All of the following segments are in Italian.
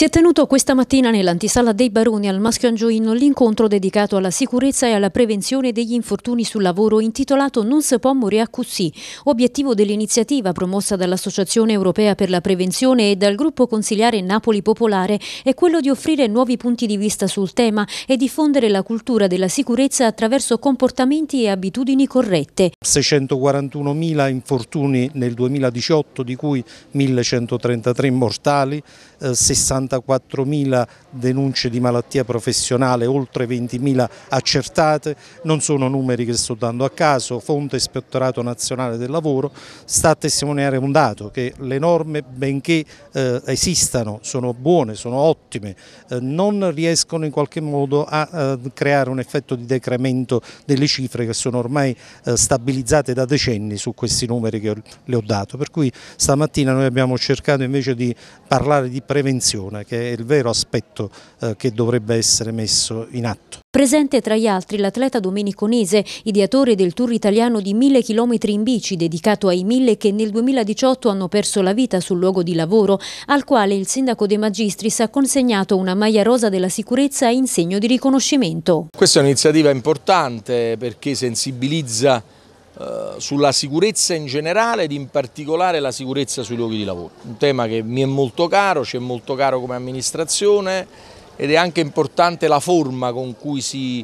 Si è tenuto questa mattina nell'antisala dei Baroni al Maschio Angioino l'incontro dedicato alla sicurezza e alla prevenzione degli infortuni sul lavoro intitolato Non se può morire a Cussi, obiettivo dell'iniziativa promossa dall'Associazione Europea per la Prevenzione e dal gruppo consiliare Napoli Popolare è quello di offrire nuovi punti di vista sul tema e diffondere la cultura della sicurezza attraverso comportamenti e abitudini corrette. 641.000 infortuni nel 2018 di cui 1.133 mortali, 60 eh, 44.000 denunce di malattia professionale, oltre 20.000 accertate, non sono numeri che sto dando a caso, fonte Ispettorato Nazionale del Lavoro, sta a testimoniare un dato, che le norme benché eh, esistano, sono buone, sono ottime, eh, non riescono in qualche modo a eh, creare un effetto di decremento delle cifre che sono ormai eh, stabilizzate da decenni su questi numeri che le ho dato, per cui stamattina noi abbiamo cercato invece di parlare di prevenzione, insieme, che è il vero aspetto eh, che dovrebbe essere messo in atto. Presente tra gli altri l'atleta Domenico Nese, ideatore del Tour italiano di 1000 km in bici dedicato ai 1000 che nel 2018 hanno perso la vita sul luogo di lavoro, al quale il sindaco De Magistris ha consegnato una maglia rosa della sicurezza in segno di riconoscimento. Questa è un'iniziativa importante perché sensibilizza eh, sulla sicurezza in generale ed in particolare la sicurezza sui luoghi di lavoro. Un tema che mi è molto caro, ci è molto caro come amministrazione ed è anche importante la forma con cui si,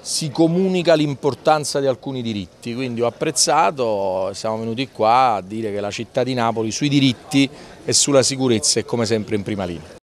si comunica l'importanza di alcuni diritti. Quindi ho apprezzato, siamo venuti qua a dire che la città di Napoli sui diritti e sulla sicurezza è come sempre in prima linea.